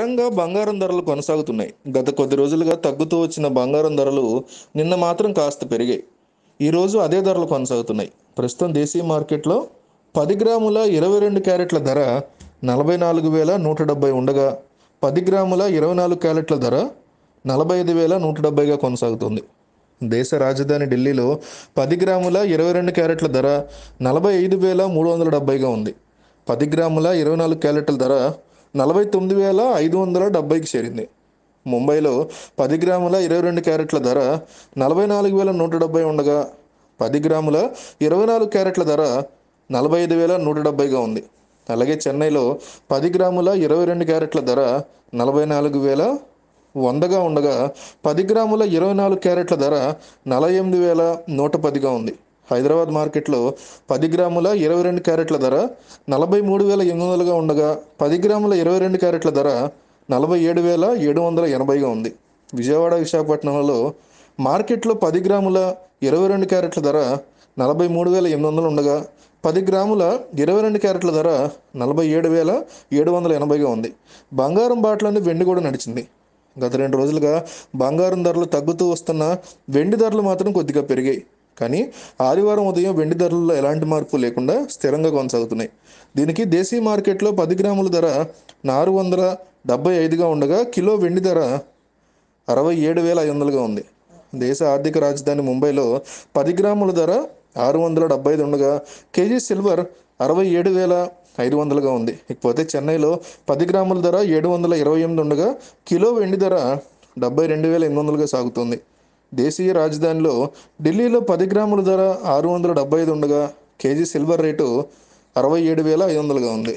స్థిరంగా బంగారం ధరలు కొనసాగుతున్నాయి గత కొద్ది రోజులుగా తగ్గుతూ వచ్చిన బంగారం ధరలు నిన్న మాత్రం కాస్త పెరిగాయి ఈరోజు అదే ధరలు కొనసాగుతున్నాయి ప్రస్తుతం దేశీయ మార్కెట్లో పది గ్రాముల ఇరవై రెండు క్యారెట్ల ధర నలభై నాలుగు వేల నూట డెబ్బై ఉండగా పది గ్రాముల ఇరవై నాలుగు క్యారెట్ల ధర నలభై ఐదు వేల నూట డెబ్బైగా కొనసాగుతుంది దేశ రాజధాని ఢిల్లీలో పది గ్రాముల ఇరవై రెండు క్యారెట్ల ధర నలభై ఐదు వేల మూడు వందల డెబ్బైగా ఉంది పది గ్రాముల ఇరవై నాలుగు క్యారెట్ల ధర నలభై తొమ్మిది వేల ఐదు వందల డెబ్బైకి చేరింది ముంబైలో పది గ్రాముల ఇరవై రెండు క్యారెట్ల ధర నలభై నాలుగు వేల నూట డెబ్బై ఉండగా పది గ్రాముల ఇరవై నాలుగు క్యారెట్ల ధర నలభై ఐదు వేల నూట డెబ్బైగా ఉంది అలాగే చెన్నైలో పది గ్రాముల ఇరవై రెండు క్యారెట్ల ధర నలభై నాలుగు వేల వందగా ఉండగా పది గ్రాముల ఇరవై నాలుగు క్యారెట్ల ధర నలభై ఎనిమిది వేల నూట పదిగా ఉంది హైదరాబాద్ మార్కెట్లో పది గ్రాముల ఇరవై రెండు క్యారెట్ల ధర నలభై మూడు వేల ఎనిమిది వందలుగా ఉండగా పది గ్రాముల ఇరవై రెండు క్యారెట్ల ధర నలభై ఏడు వేల ఏడు వందల ఎనభైగా ఉంది విజయవాడ విశాఖపట్నంలో మార్కెట్లో పది గ్రాముల ఇరవై రెండు క్యారెట్ల ధర నలభై మూడు వేల ఎనిమిది వందలు ఉండగా పది గ్రాముల ఇరవై రెండు క్యారెట్ల ధర నలభై ఏడు వేల ఏడు వందల ఎనభైగా ఉంది బంగారం బాటలోని వెండి కూడా నడిచింది గత రెండు రోజులుగా బంగారం ధరలు తగ్గుతూ వస్తున్న వెండి ధరలు మాత్రం కొద్దిగా పెరిగాయి కానీ ఆదివారం ఉదయం వెండి ధరల్లో ఎలాంటి మార్పు లేకుండా స్థిరంగా కొనసాగుతున్నాయి దీనికి దేశీయ మార్కెట్లో పది గ్రాముల ధర నాలుగు వందల డెబ్బై ఐదుగా ఉండగా కిలో వెండి ధర అరవై ఏడు వేల ఐదు వందలుగా ఉంది దేశ ఆర్థిక రాజధాని ముంబైలో పది గ్రాముల ధర ఆరు వందల డెబ్బై ఐదు ఉండగా కేజీ సిల్వర్ అరవై ఏడు వేల ఐదు వందలుగా ఉంది ఇకపోతే చెన్నైలో పది గ్రాముల ధర ఏడు వందల ఇరవై ఎనిమిది ఉండగా కిలో వెండి ధర డెబ్బై రెండు వేల ఎనిమిది వందలుగా సాగుతుంది దేశీయ రాజధానిలో ఢిల్లీలో పది గ్రాముల ధర ఆరు వందల డెబ్బై ఐదు ఉండగా కేజీ సిల్వర్ రేటు అరవై ఏడు వేల ఐదు వందలుగా ఉంది